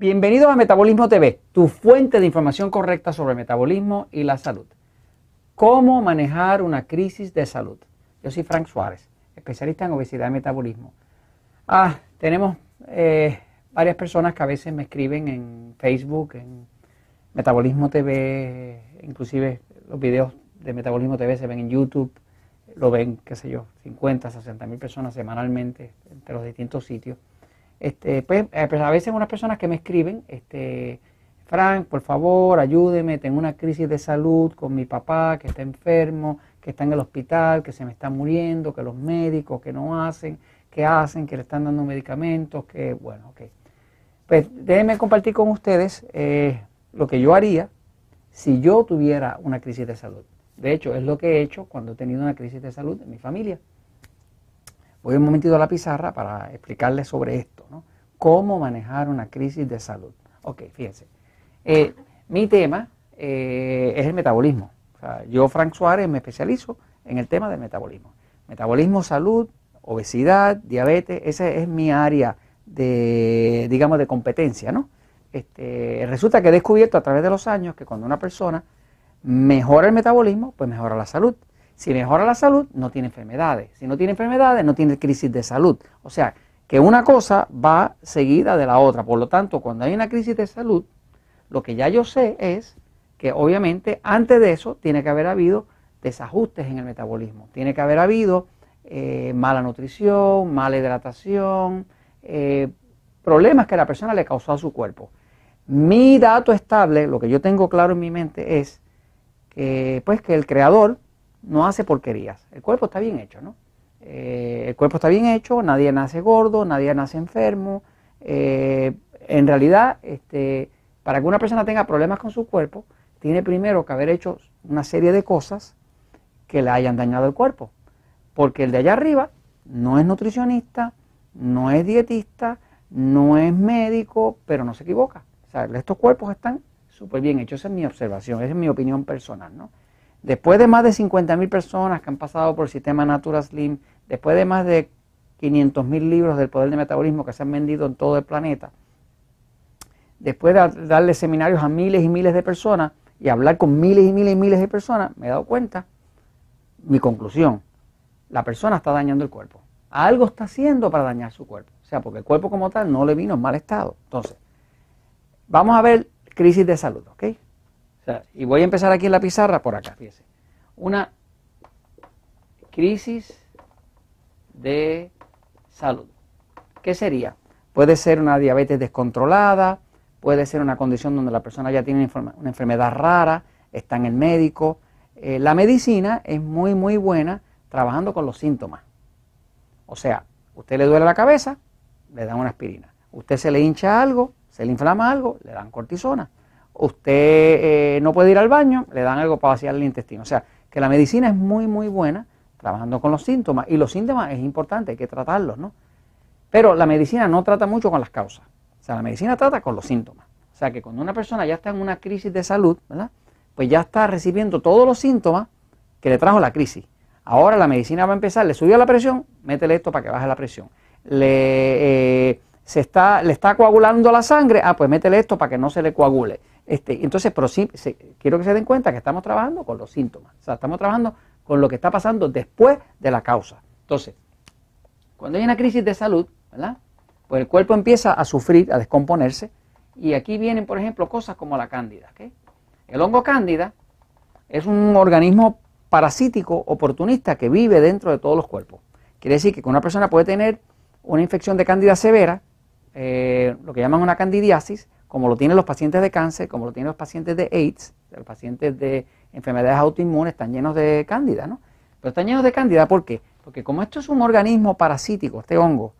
Bienvenido a Metabolismo TV, tu fuente de información correcta sobre metabolismo y la salud. ¿Cómo manejar una crisis de salud? Yo soy Frank Suárez, especialista en obesidad y metabolismo. Ah, tenemos eh, varias personas que a veces me escriben en Facebook, en Metabolismo TV, inclusive los videos de Metabolismo TV se ven en YouTube, lo ven, qué sé yo, 50, 60 mil personas semanalmente entre los distintos sitios. Este, pues, eh, pues, a veces unas personas que me escriben, este, Frank, por favor, ayúdeme, tengo una crisis de salud con mi papá que está enfermo, que está en el hospital, que se me está muriendo, que los médicos que no hacen, que hacen, que le están dando medicamentos, que bueno, ok. Pues déjenme compartir con ustedes eh, lo que yo haría si yo tuviera una crisis de salud. De hecho, es lo que he hecho cuando he tenido una crisis de salud en mi familia. Voy un momentito a la pizarra para explicarles sobre esto, ¿no? Cómo manejar una crisis de salud. Ok, fíjense. Eh, mi tema eh, es el metabolismo. O sea, yo, Frank Suárez, me especializo en el tema del metabolismo. Metabolismo, salud, obesidad, diabetes, esa es mi área de, digamos, de competencia, ¿no? Este, resulta que he descubierto a través de los años que cuando una persona mejora el metabolismo, pues mejora la salud. Si mejora la salud, no tiene enfermedades. Si no tiene enfermedades, no tiene crisis de salud. O sea, que una cosa va seguida de la otra. Por lo tanto, cuando hay una crisis de salud, lo que ya yo sé es que obviamente antes de eso tiene que haber habido desajustes en el metabolismo. Tiene que haber habido eh, mala nutrición, mala hidratación, eh, problemas que la persona le causó a su cuerpo. Mi dato estable, lo que yo tengo claro en mi mente es que, pues, que el creador no hace porquerías. El cuerpo está bien hecho, ¿no? Eh, el cuerpo está bien hecho, nadie nace gordo, nadie nace enfermo. Eh, en realidad, este, para que una persona tenga problemas con su cuerpo, tiene primero que haber hecho una serie de cosas que le hayan dañado el cuerpo. Porque el de allá arriba no es nutricionista, no es dietista, no es médico, pero no se equivoca. O sea, estos cuerpos están súper bien hechos. Esa es mi observación, esa es mi opinión personal, ¿no? Después de más de 50.000 personas que han pasado por el sistema Natura Slim, después de más de mil libros del poder del metabolismo que se han vendido en todo el planeta, después de darle seminarios a miles y miles de personas y hablar con miles y miles y miles de personas, me he dado cuenta, mi conclusión, la persona está dañando el cuerpo. Algo está haciendo para dañar su cuerpo. O sea, porque el cuerpo como tal no le vino en mal estado. Entonces, vamos a ver crisis de salud, ¿ok? y voy a empezar aquí en la pizarra, por acá, fíjese. Una crisis de salud. ¿Qué sería? Puede ser una diabetes descontrolada, puede ser una condición donde la persona ya tiene una enfermedad rara, está en el médico. Eh, la medicina es muy, muy buena trabajando con los síntomas. O sea, usted le duele la cabeza, le dan una aspirina. Usted se le hincha algo, se le inflama algo, le dan cortisona usted eh, no puede ir al baño, le dan algo para vaciar el intestino. O sea, que la medicina es muy, muy buena trabajando con los síntomas y los síntomas es importante, hay que tratarlos, ¿no? Pero la medicina no trata mucho con las causas. O sea, la medicina trata con los síntomas. O sea, que cuando una persona ya está en una crisis de salud, ¿verdad? Pues ya está recibiendo todos los síntomas que le trajo la crisis. Ahora la medicina va a empezar, le subió la presión, métele esto para que baje la presión. Le, eh, se está, le está coagulando la sangre, ah, pues métele esto para que no se le coagule. Este, entonces, pero sí, quiero que se den cuenta que estamos trabajando con los síntomas, o sea, estamos trabajando con lo que está pasando después de la causa. Entonces, cuando hay una crisis de salud, ¿verdad? Pues el cuerpo empieza a sufrir, a descomponerse, y aquí vienen, por ejemplo, cosas como la cándida. El hongo cándida es un organismo parasítico oportunista que vive dentro de todos los cuerpos. Quiere decir que una persona puede tener una infección de cándida severa, eh, lo que llaman una candidiasis, como lo tienen los pacientes de cáncer, como lo tienen los pacientes de AIDS, los pacientes de enfermedades autoinmunes están llenos de cándida, ¿no? Pero están llenos de cándida, ¿por qué? Porque como esto es un organismo parasítico, este hongo,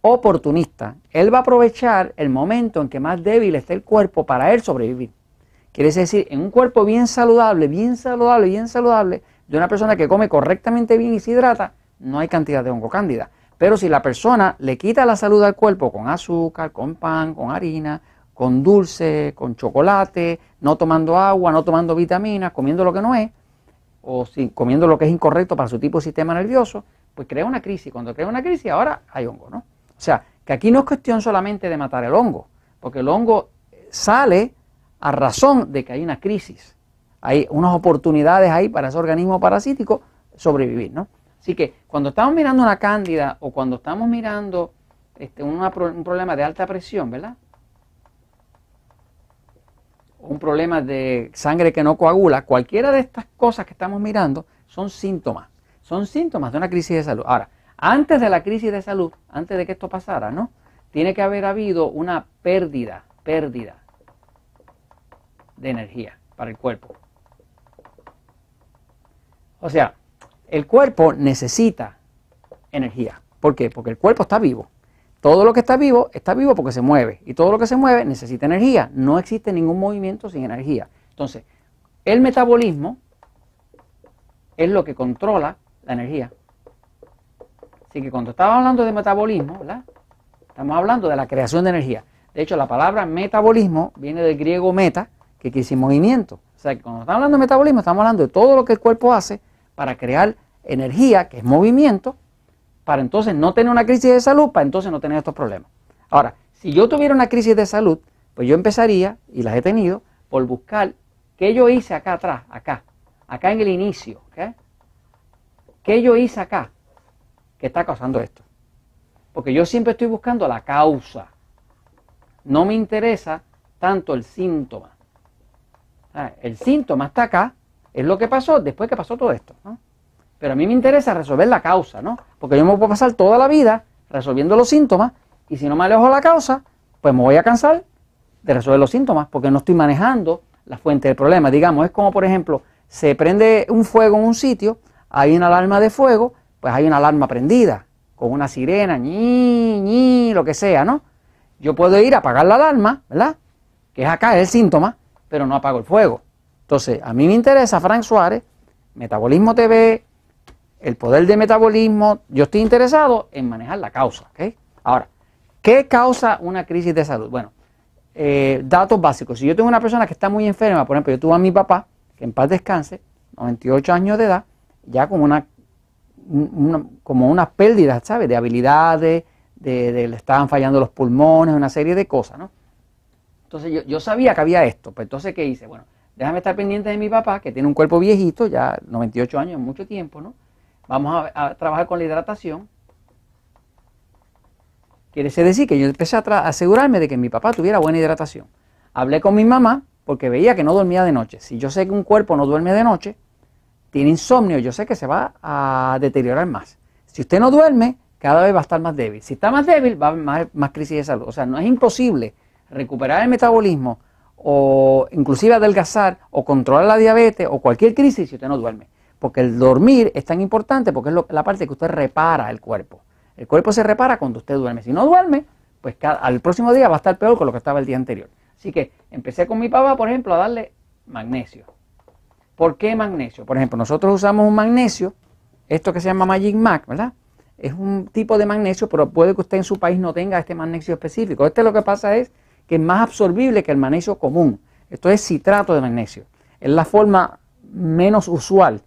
oportunista, él va a aprovechar el momento en que más débil esté el cuerpo para él sobrevivir. Quiere decir, en un cuerpo bien saludable, bien saludable, bien saludable, de una persona que come correctamente bien y se hidrata, no hay cantidad de hongo cándida. Pero si la persona le quita la salud al cuerpo con azúcar, con pan, con harina, con dulce, con chocolate, no tomando agua, no tomando vitaminas, comiendo lo que no es, o si, comiendo lo que es incorrecto para su tipo de sistema nervioso, pues crea una crisis. Cuando crea una crisis, ahora hay hongo, ¿no? O sea, que aquí no es cuestión solamente de matar el hongo, porque el hongo sale a razón de que hay una crisis. Hay unas oportunidades ahí para ese organismo parasítico sobrevivir, ¿no? Así que cuando estamos mirando una cándida o cuando estamos mirando este, un problema de alta presión, ¿verdad? un problema de sangre que no coagula, cualquiera de estas cosas que estamos mirando son síntomas, son síntomas de una crisis de salud. Ahora, antes de la crisis de salud, antes de que esto pasara, ¿no? Tiene que haber habido una pérdida, pérdida de energía para el cuerpo. O sea, el cuerpo necesita energía. ¿Por qué? Porque el cuerpo está vivo. Todo lo que está vivo está vivo porque se mueve. Y todo lo que se mueve necesita energía. No existe ningún movimiento sin energía. Entonces, el metabolismo es lo que controla la energía. Así que cuando estamos hablando de metabolismo, ¿verdad? Estamos hablando de la creación de energía. De hecho, la palabra metabolismo viene del griego meta, que quiere decir movimiento. O sea, que cuando estamos hablando de metabolismo, estamos hablando de todo lo que el cuerpo hace para crear energía, que es movimiento, para entonces no tener una crisis de salud, para entonces no tener estos problemas. Ahora, si yo tuviera una crisis de salud, pues yo empezaría, y las he tenido, por buscar qué yo hice acá atrás, acá, acá en el inicio, ¿okay? ¿qué yo hice acá que está causando esto? Porque yo siempre estoy buscando la causa. No me interesa tanto el síntoma. Ah, el síntoma está acá, es lo que pasó después que pasó todo esto. ¿no? Pero a mí me interesa resolver la causa, ¿no? Porque yo me puedo pasar toda la vida resolviendo los síntomas y si no me alejo la causa, pues me voy a cansar de resolver los síntomas porque no estoy manejando la fuente del problema. Digamos, es como por ejemplo, se prende un fuego en un sitio, hay una alarma de fuego, pues hay una alarma prendida con una sirena, ñi, ñi, lo que sea, ¿no? Yo puedo ir a apagar la alarma, ¿verdad? Que es acá, el síntoma, pero no apago el fuego. Entonces, a mí me interesa Frank Suárez, Metabolismo TV, el poder de metabolismo. Yo estoy interesado en manejar la causa. Ahora, ¿qué causa una crisis de salud? Bueno, eh, datos básicos. Si yo tengo una persona que está muy enferma, por ejemplo, yo tuve a mi papá, que en paz descanse, 98 años de edad, ya con una, pérdida, como unas pérdidas, ¿sabes? De habilidades, de, le estaban fallando los pulmones, una serie de cosas, ¿no? Entonces yo, yo sabía que había esto, pero pues, entonces ¿qué hice? Bueno, déjame estar pendiente de mi papá, que tiene un cuerpo viejito, ya 98 años, mucho tiempo, ¿no? Vamos a, trabajar con la hidratación. Quiere decir que yo empecé a asegurarme de que mi papá tuviera buena hidratación. Hablé con mi mamá porque veía que no dormía de noche. Si yo sé que un cuerpo no duerme de noche, tiene insomnio, yo sé que se va a deteriorar más. Si usted no duerme, cada vez va a estar más débil. Si está más débil, va a haber más, más crisis de salud. O sea, no es imposible recuperar el metabolismo o inclusive adelgazar o controlar la diabetes o cualquier crisis si usted no duerme. Porque el dormir es tan importante porque es la parte que usted repara el cuerpo. El cuerpo se repara cuando usted duerme. Si no duerme, pues al próximo día va a estar peor que lo que estaba el día anterior. Así que empecé con mi papá, por ejemplo, a darle magnesio. ¿Por qué magnesio? Por ejemplo, nosotros usamos un magnesio, esto que se llama Magic Mac, ¿verdad? Es un tipo de magnesio, pero puede que usted en su país no tenga este magnesio específico. Este lo que pasa es que es más absorbible que el magnesio común. Esto es citrato de magnesio. Es la forma menos usual,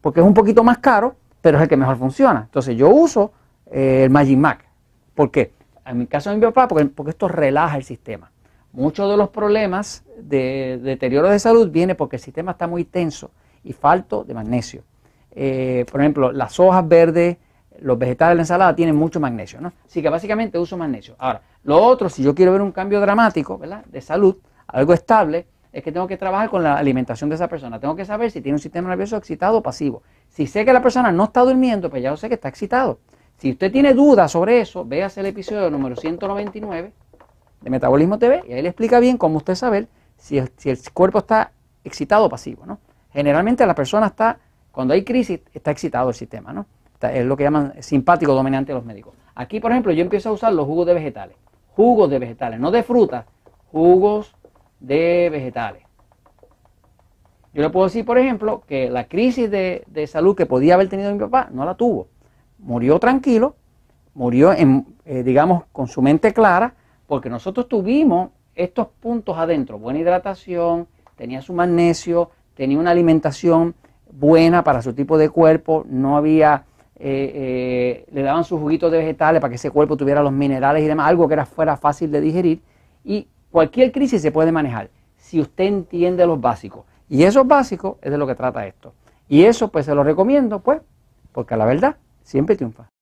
porque es un poquito más caro, pero es el que mejor funciona. Entonces yo uso eh, el Magimac. ¿Por qué? En mi caso en mi papá, porque, esto relaja el sistema. Muchos de los problemas de, deterioro de salud viene porque el sistema está muy tenso y falto de magnesio. Eh, por ejemplo, las hojas verdes, los vegetales de la ensalada tienen mucho magnesio, ¿no? Así que básicamente uso magnesio. Ahora, lo otro, si yo quiero ver un cambio dramático, ¿verdad? De salud, algo estable, es que tengo que trabajar con la alimentación de esa persona. Tengo que saber si tiene un sistema nervioso excitado o pasivo. Si sé que la persona no está durmiendo, pues ya sé que está excitado. Si usted tiene dudas sobre eso, véase el episodio número 199 de Metabolismo TV y ahí le explica bien cómo usted saber si si el cuerpo está excitado o pasivo, ¿no? Generalmente la persona está, cuando hay crisis, está excitado el sistema, ¿no? Es lo que llaman simpático dominante los médicos. Aquí, por ejemplo, yo empiezo a usar los jugos de vegetales. Jugos de vegetales, no de frutas, jugos de vegetales. Yo le puedo decir, por ejemplo, que la crisis de, salud que podía haber tenido mi papá no la tuvo. Murió tranquilo, murió, en, eh, digamos, con su mente clara, porque nosotros tuvimos estos puntos adentro, buena hidratación, tenía su magnesio, tenía una alimentación buena para su tipo de cuerpo, no había eh, eh, le daban sus juguitos de vegetales para que ese cuerpo tuviera los minerales y demás, algo que era, fuera fácil de digerir. Y cualquier crisis se puede manejar si usted entiende los básicos. Y esos básicos es de lo que trata esto. Y eso pues se lo recomiendo, pues, porque la verdad siempre triunfa.